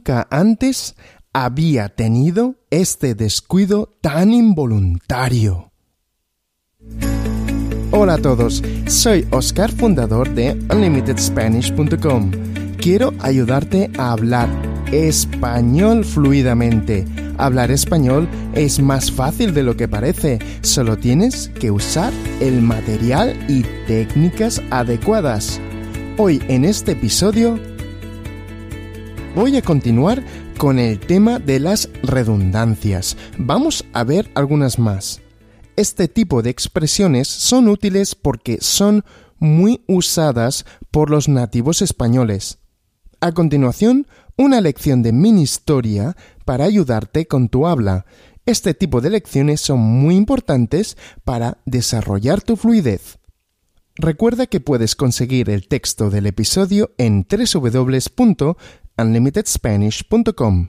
nunca antes había tenido este descuido tan involuntario. Hola a todos, soy Oscar, fundador de UnlimitedSpanish.com. Quiero ayudarte a hablar español fluidamente. Hablar español es más fácil de lo que parece, solo tienes que usar el material y técnicas adecuadas. Hoy en este episodio voy a continuar con el tema de las redundancias. Vamos a ver algunas más. Este tipo de expresiones son útiles porque son muy usadas por los nativos españoles. A continuación, una lección de mini historia para ayudarte con tu habla. Este tipo de lecciones son muy importantes para desarrollar tu fluidez. Recuerda que puedes conseguir el texto del episodio en unlimitedspanish.com.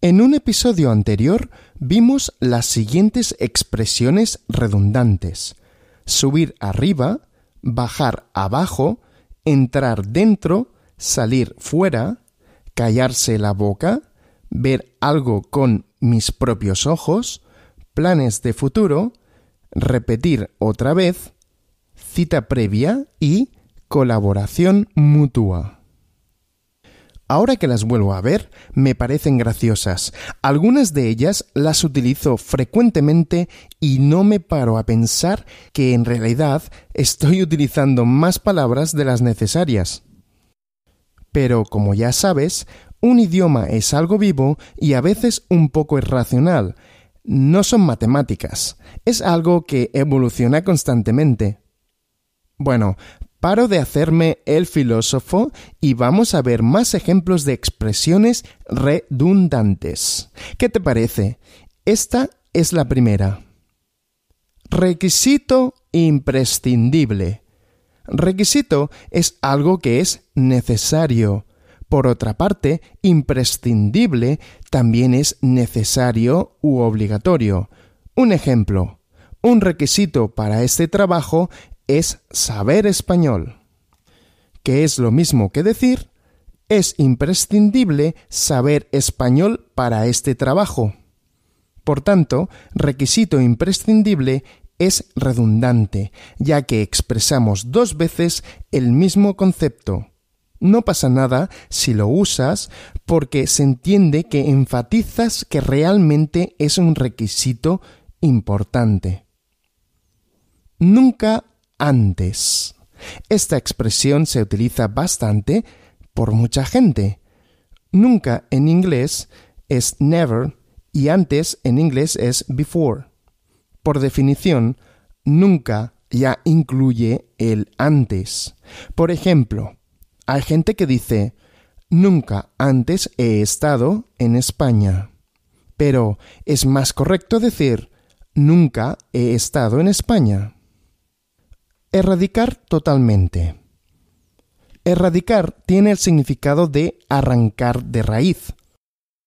En un episodio anterior vimos las siguientes expresiones redundantes. Subir arriba, bajar abajo, entrar dentro, salir fuera, callarse la boca, ver algo con mis propios ojos, planes de futuro, repetir otra vez, cita previa y colaboración mutua. Ahora que las vuelvo a ver, me parecen graciosas. Algunas de ellas las utilizo frecuentemente y no me paro a pensar que en realidad estoy utilizando más palabras de las necesarias. Pero como ya sabes, un idioma es algo vivo y a veces un poco irracional. No son matemáticas, es algo que evoluciona constantemente. Bueno, Paro de hacerme el filósofo y vamos a ver más ejemplos de expresiones redundantes. ¿Qué te parece? Esta es la primera. Requisito imprescindible. Requisito es algo que es necesario. Por otra parte, imprescindible también es necesario u obligatorio. Un ejemplo. Un requisito para este trabajo es saber español, que es lo mismo que decir es imprescindible saber español para este trabajo. Por tanto, requisito imprescindible es redundante, ya que expresamos dos veces el mismo concepto. No pasa nada si lo usas porque se entiende que enfatizas que realmente es un requisito importante. Nunca antes. Esta expresión se utiliza bastante por mucha gente. Nunca en inglés es never y antes en inglés es before. Por definición, nunca ya incluye el antes. Por ejemplo, hay gente que dice nunca antes he estado en España. Pero es más correcto decir nunca he estado en España. Erradicar totalmente. Erradicar tiene el significado de arrancar de raíz.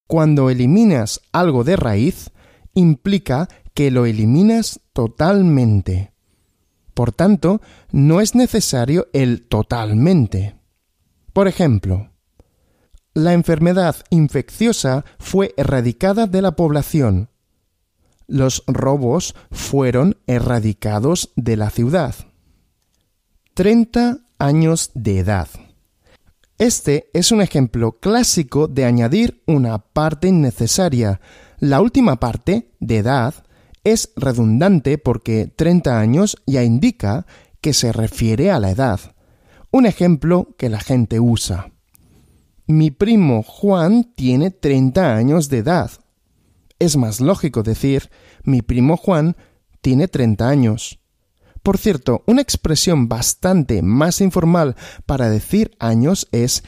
Cuando eliminas algo de raíz, implica que lo eliminas totalmente. Por tanto, no es necesario el totalmente. Por ejemplo, la enfermedad infecciosa fue erradicada de la población. Los robos fueron erradicados de la ciudad. 30 años de edad. Este es un ejemplo clásico de añadir una parte innecesaria. La última parte, de edad, es redundante porque 30 años ya indica que se refiere a la edad. Un ejemplo que la gente usa. Mi primo Juan tiene 30 años de edad. Es más lógico decir mi primo Juan tiene 30 años. Por cierto, una expresión bastante más informal para decir años es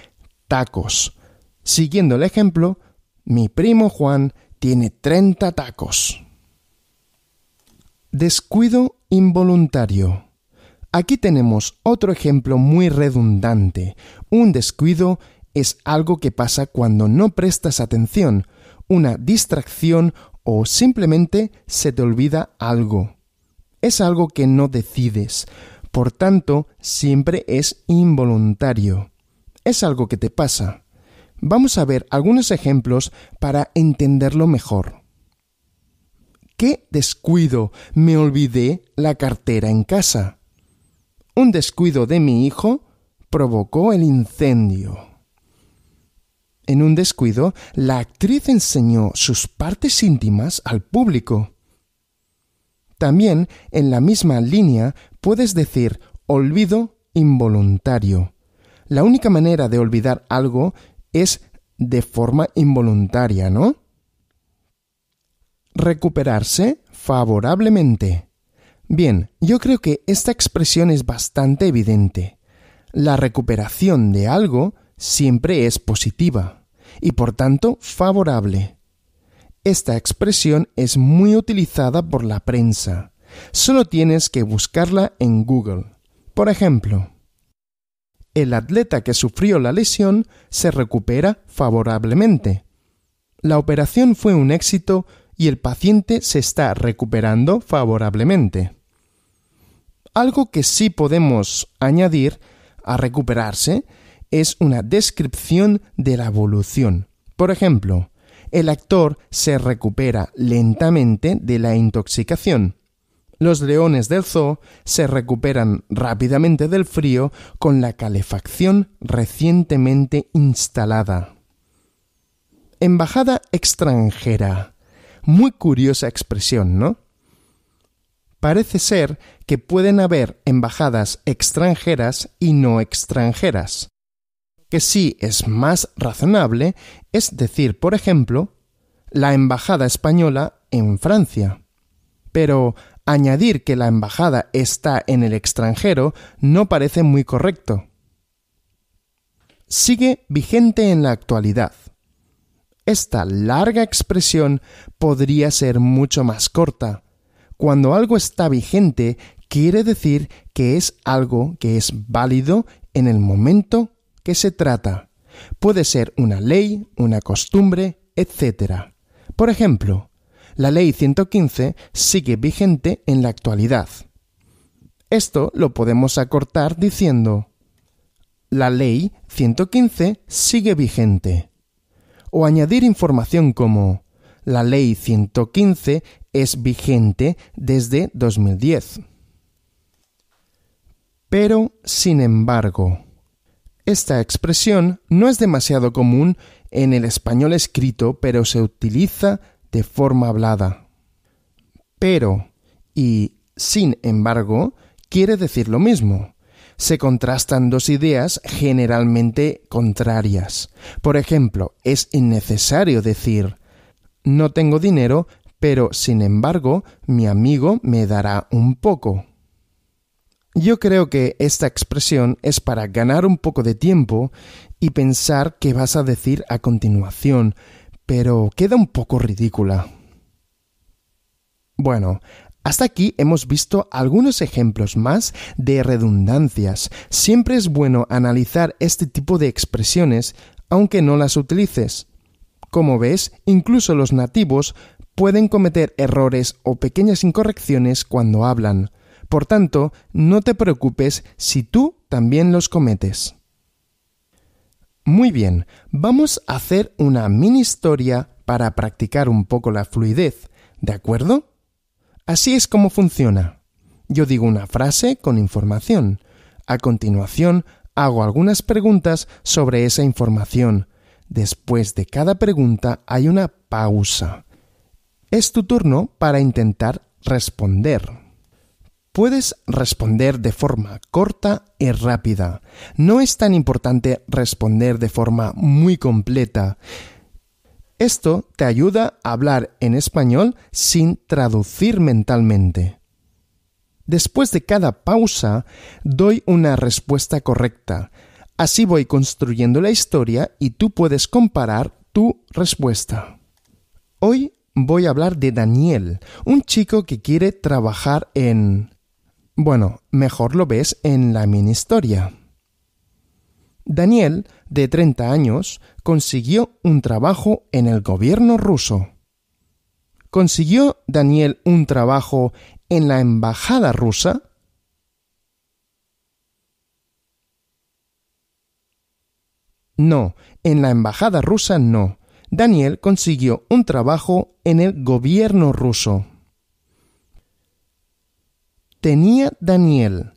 tacos. Siguiendo el ejemplo, mi primo Juan tiene 30 tacos. Descuido involuntario. Aquí tenemos otro ejemplo muy redundante. Un descuido es algo que pasa cuando no prestas atención, una distracción o simplemente se te olvida algo es algo que no decides, por tanto, siempre es involuntario. Es algo que te pasa. Vamos a ver algunos ejemplos para entenderlo mejor. ¿Qué descuido? Me olvidé la cartera en casa. Un descuido de mi hijo provocó el incendio. En un descuido, la actriz enseñó sus partes íntimas al público. También, en la misma línea, puedes decir olvido involuntario. La única manera de olvidar algo es de forma involuntaria, ¿no? Recuperarse favorablemente. Bien, yo creo que esta expresión es bastante evidente. La recuperación de algo siempre es positiva y por tanto favorable. Esta expresión es muy utilizada por la prensa. Solo tienes que buscarla en Google. Por ejemplo, el atleta que sufrió la lesión se recupera favorablemente. La operación fue un éxito y el paciente se está recuperando favorablemente. Algo que sí podemos añadir a recuperarse es una descripción de la evolución. Por ejemplo, el actor se recupera lentamente de la intoxicación. Los leones del zoo se recuperan rápidamente del frío con la calefacción recientemente instalada. Embajada extranjera. Muy curiosa expresión, ¿no? Parece ser que pueden haber embajadas extranjeras y no extranjeras que sí es más razonable es decir, por ejemplo, la embajada española en Francia. Pero añadir que la embajada está en el extranjero no parece muy correcto. Sigue vigente en la actualidad. Esta larga expresión podría ser mucho más corta. Cuando algo está vigente quiere decir que es algo que es válido en el momento qué se trata. Puede ser una ley, una costumbre, etc. Por ejemplo, la ley 115 sigue vigente en la actualidad. Esto lo podemos acortar diciendo la ley 115 sigue vigente. O añadir información como la ley 115 es vigente desde 2010. Pero, sin embargo, esta expresión no es demasiado común en el español escrito, pero se utiliza de forma hablada. Pero y sin embargo quiere decir lo mismo. Se contrastan dos ideas generalmente contrarias. Por ejemplo, es innecesario decir no tengo dinero, pero sin embargo mi amigo me dará un poco. Yo creo que esta expresión es para ganar un poco de tiempo y pensar qué vas a decir a continuación, pero queda un poco ridícula. Bueno, hasta aquí hemos visto algunos ejemplos más de redundancias. Siempre es bueno analizar este tipo de expresiones aunque no las utilices. Como ves, incluso los nativos pueden cometer errores o pequeñas incorrecciones cuando hablan. Por tanto, no te preocupes si tú también los cometes. Muy bien, vamos a hacer una mini historia para practicar un poco la fluidez, ¿de acuerdo? Así es como funciona. Yo digo una frase con información. A continuación, hago algunas preguntas sobre esa información. Después de cada pregunta hay una pausa. Es tu turno para intentar responder. Puedes responder de forma corta y rápida. No es tan importante responder de forma muy completa. Esto te ayuda a hablar en español sin traducir mentalmente. Después de cada pausa, doy una respuesta correcta. Así voy construyendo la historia y tú puedes comparar tu respuesta. Hoy voy a hablar de Daniel, un chico que quiere trabajar en bueno, mejor lo ves en la mini historia. Daniel, de 30 años, consiguió un trabajo en el gobierno ruso. ¿Consiguió Daniel un trabajo en la embajada rusa? No, en la embajada rusa no. Daniel consiguió un trabajo en el gobierno ruso. Tenía Daniel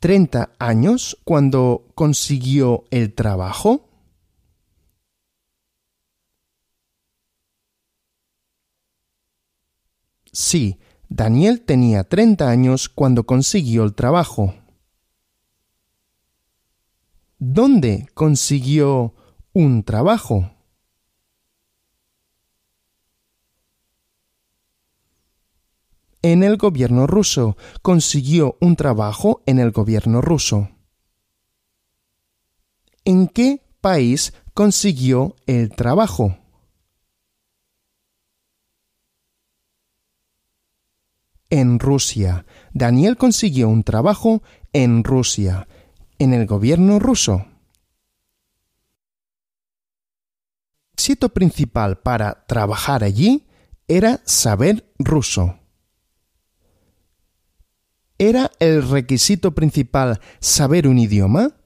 30 años cuando consiguió el trabajo? Sí, Daniel tenía 30 años cuando consiguió el trabajo. ¿Dónde consiguió un trabajo? en el gobierno ruso, consiguió un trabajo en el gobierno ruso. ¿En qué país consiguió el trabajo? En Rusia. Daniel consiguió un trabajo en Rusia, en el gobierno ruso. El éxito principal para trabajar allí era saber ruso. ¿Era el requisito principal saber un idioma?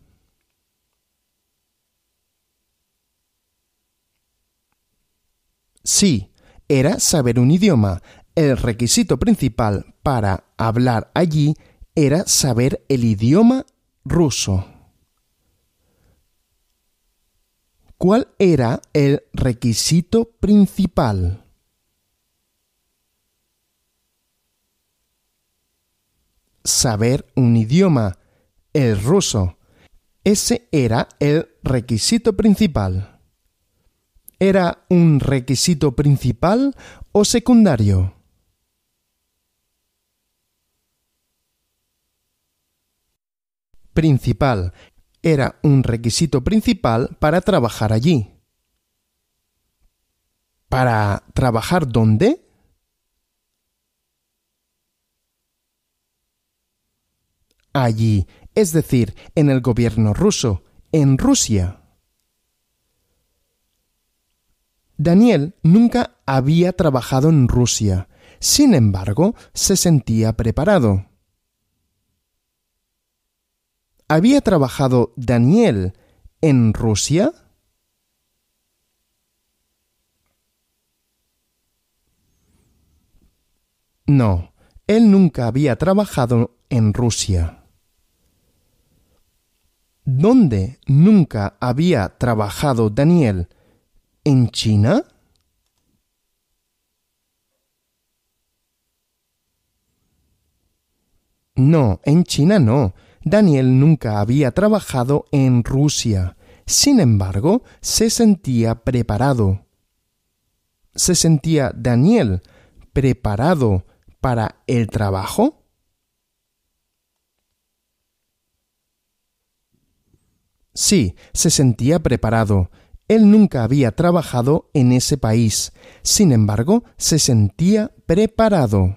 Sí, era saber un idioma. El requisito principal para hablar allí era saber el idioma ruso. ¿Cuál era el requisito principal? saber un idioma, el ruso. Ese era el requisito principal. ¿Era un requisito principal o secundario? Principal. Era un requisito principal para trabajar allí. ¿Para trabajar dónde? allí, es decir, en el gobierno ruso, en Rusia. Daniel nunca había trabajado en Rusia, sin embargo, se sentía preparado. ¿Había trabajado Daniel en Rusia? No, él nunca había trabajado en Rusia. ¿Dónde nunca había trabajado Daniel? ¿En China? No, en China no. Daniel nunca había trabajado en Rusia. Sin embargo, se sentía preparado. ¿Se sentía Daniel preparado para el trabajo? Sí, se sentía preparado. Él nunca había trabajado en ese país. Sin embargo, se sentía preparado.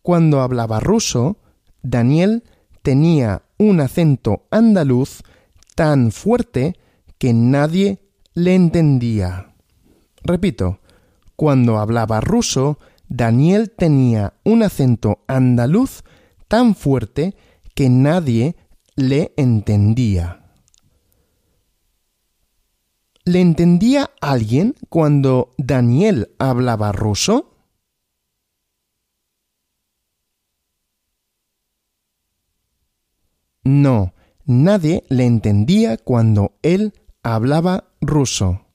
Cuando hablaba ruso, Daniel tenía un acento andaluz tan fuerte que nadie le entendía. Repito, cuando hablaba ruso, Daniel tenía un acento andaluz tan fuerte que nadie le entendía. ¿Le entendía alguien cuando Daniel hablaba ruso? No, nadie le entendía cuando él hablaba ruso.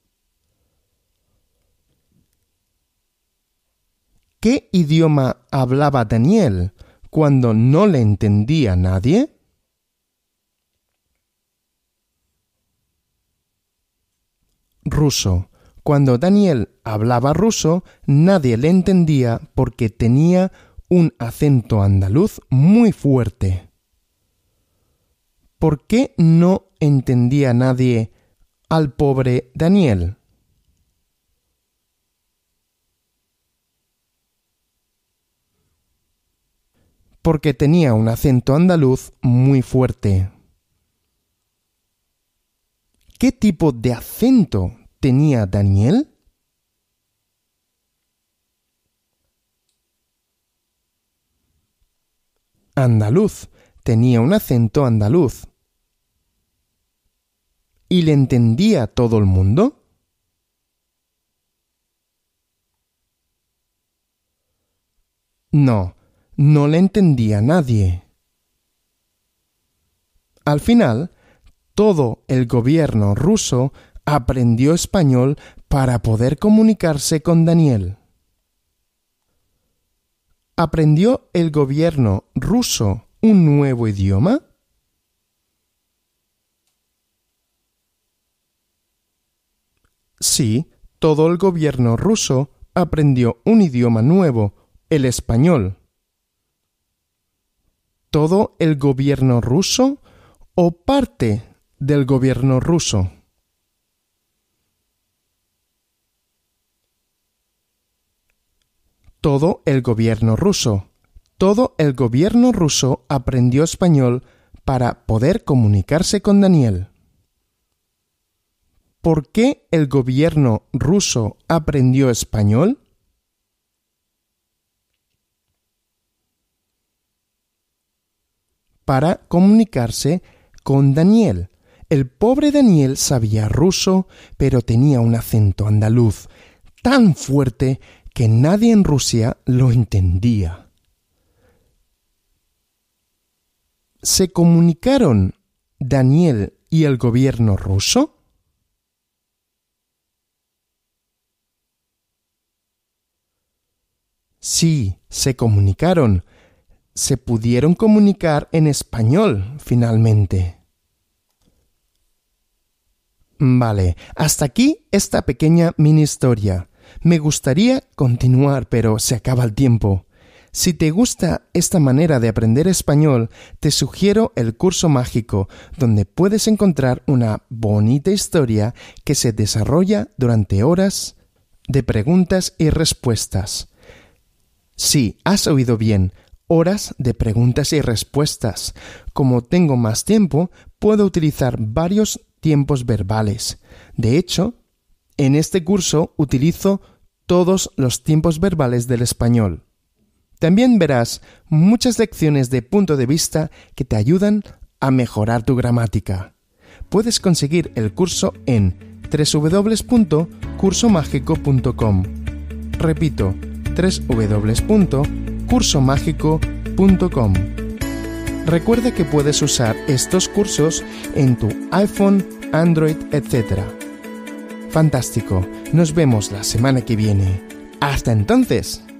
¿Qué idioma hablaba Daniel cuando no le entendía nadie? Ruso. Cuando Daniel hablaba ruso, nadie le entendía porque tenía un acento andaluz muy fuerte. ¿Por qué no entendía nadie al pobre Daniel? porque tenía un acento andaluz muy fuerte. ¿Qué tipo de acento tenía Daniel? Andaluz. Tenía un acento andaluz. ¿Y le entendía todo el mundo? No, no le entendía nadie. Al final, todo el gobierno ruso aprendió español para poder comunicarse con Daniel. ¿Aprendió el gobierno ruso un nuevo idioma? Sí, todo el gobierno ruso aprendió un idioma nuevo, el español todo el gobierno ruso o parte del gobierno ruso? Todo el gobierno ruso. Todo el gobierno ruso aprendió español para poder comunicarse con Daniel. ¿Por qué el gobierno ruso aprendió español? para comunicarse con Daniel. El pobre Daniel sabía ruso, pero tenía un acento andaluz tan fuerte que nadie en Rusia lo entendía. ¿Se comunicaron Daniel y el gobierno ruso? Sí, se comunicaron se pudieron comunicar en español finalmente. Vale, hasta aquí esta pequeña mini historia. Me gustaría continuar, pero se acaba el tiempo. Si te gusta esta manera de aprender español, te sugiero el curso mágico, donde puedes encontrar una bonita historia que se desarrolla durante horas de preguntas y respuestas. Sí, has oído bien, horas de preguntas y respuestas. Como tengo más tiempo, puedo utilizar varios tiempos verbales. De hecho, en este curso utilizo todos los tiempos verbales del español. También verás muchas lecciones de punto de vista que te ayudan a mejorar tu gramática. Puedes conseguir el curso en www.cursomágico.com. Repito, www cursomágico.com. Recuerda que puedes usar estos cursos en tu iPhone, Android, etc. Fantástico, nos vemos la semana que viene. Hasta entonces.